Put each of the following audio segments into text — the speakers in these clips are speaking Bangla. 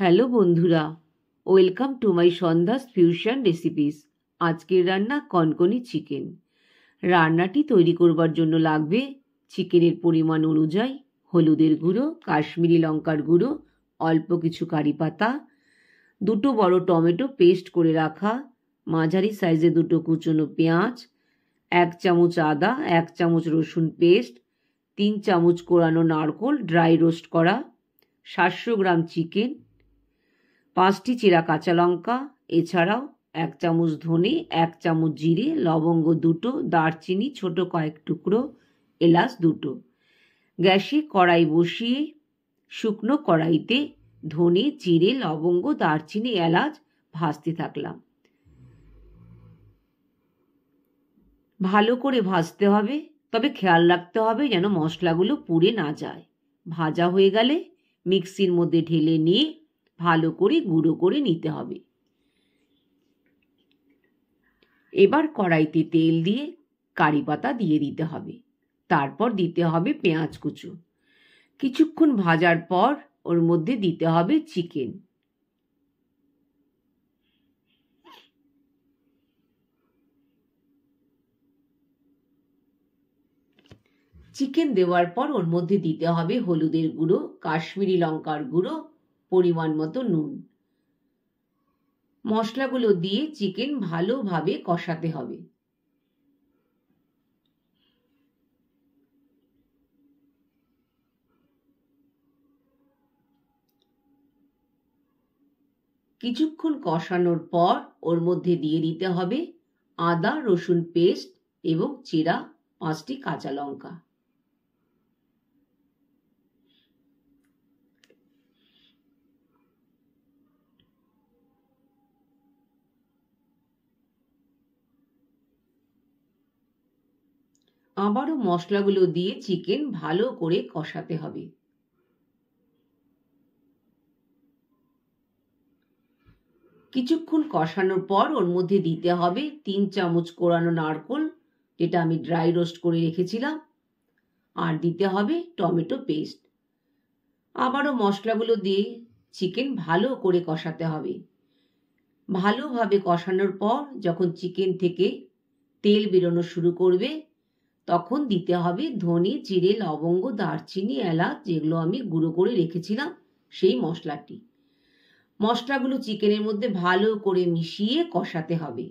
হ্যালো বন্ধুরা welcome to my Sandhya's fusion recipes আজকের রান্না কনকনি চিকেন রান্নাটি তৈরি করবার জন্য লাগবে চিকেনের পরিমাণ অনুযায়ী হলুদের গুঁড়ো কাশ্মীরি লঙ্কার গুঁড়ো অল্প কিছু কারি পাতা দুটো বড় টমেটো পেস্ট করে রাখা মাঝারি সাইজে দুটো কুচনো পেঁয়াজ এক চামচ আদা এক চামচ রসুন পেস্ট তিন চামচ কোরানো নারকোল ড্রাই রোস্ট করা সাতশো গ্রাম চিকেন পাঁচটি চিরা কাঁচা লঙ্কা এছাড়াও এক চামচ ধনে এক চামচ জিরে লবঙ্গ দুটো দারচিনি ছোট কয়েক টুকরো এলাচ দুটো গ্যাসে কড়াই বসিয়ে শুকনো কড়াইতে ধনে জিরে লবঙ্গ দারচিনি এলাচ ভাজতে থাকলাম ভালো করে ভাজতে হবে তবে খেয়াল রাখতে হবে যেন মশলাগুলো পুড়ে না যায় ভাজা হয়ে গেলে মিক্সির মধ্যে ঢেলে নিয়ে ভালো করে গুঁড়ো করে নিতে হবে এবার কড়াইতে তেল দিয়ে কারি পাতা দিয়ে দিতে হবে তারপর দিতে হবে পেঁয়াজ কুচু কিছুক্ষণ ভাজার পর ওর মধ্যে দিতে হবে চিকেন চিকেন দেওয়ার পর ওর মধ্যে দিতে হবে হলুদের গুঁড়ো কাশ্মীরি লঙ্কার গুঁড়ো পরিমাণ মতো নুন মশলাগুলো দিয়ে চিকেন ভালোভাবে কষাতে হবে কিছুক্ষণ কষানোর পর ওর মধ্যে দিয়ে দিতে হবে আদা রসুন পেস্ট এবং চিরা পাঁচটি কাঁচা লঙ্কা আবারও মশলাগুলো দিয়ে চিকেন ভালো করে কষাতে হবে কিছুক্ষণ কষানোর পর ওর মধ্যে দিতে হবে তিন চামচ কোরানো নারকোল যেটা আমি ড্রাই রোস্ট করে রেখেছিলাম আর দিতে হবে টমেটো পেস্ট আবারও মশলাগুলো দিয়ে চিকেন ভালো করে কষাতে হবে ভালোভাবে কষানোর পর যখন চিকেন থেকে তেল বেরোনো শুরু করবে তখন দিতে হবে ধনে জিরে লবঙ্গ দারচিনি এলাচ যেগুলো আমি গুঁড়ো করে রেখেছিলাম সেই মশলাটি মশলাগুলো চিকেনের মধ্যে ভালো করে মিশিয়ে কষাতে হবে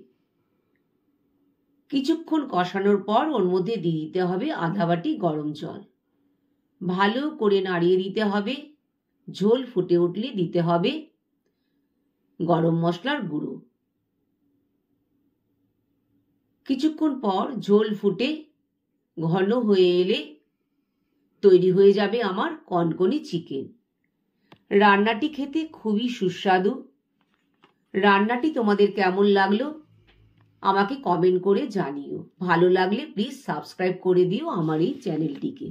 কিছুক্ষণ কষানোর পর ওর মধ্যে দিয়ে দিতে হবে আধা বাটি গরম জল ভালো করে নাড়িয়ে দিতে হবে ঝোল ফুটে উঠলে দিতে হবে গরম মশলার গুঁড়ো কিছুক্ষণ পর ঝোল ফুটে ঘন হয়ে এলে তৈরি হয়ে যাবে আমার কনকনে চিকেন রান্নাটি খেতে খুবই সুস্বাদু রান্নাটি তোমাদের কেমন লাগলো আমাকে কমেন্ট করে জানিও ভালো লাগলে প্লিজ সাবস্ক্রাইব করে দিও আমার এই চ্যানেলটিকে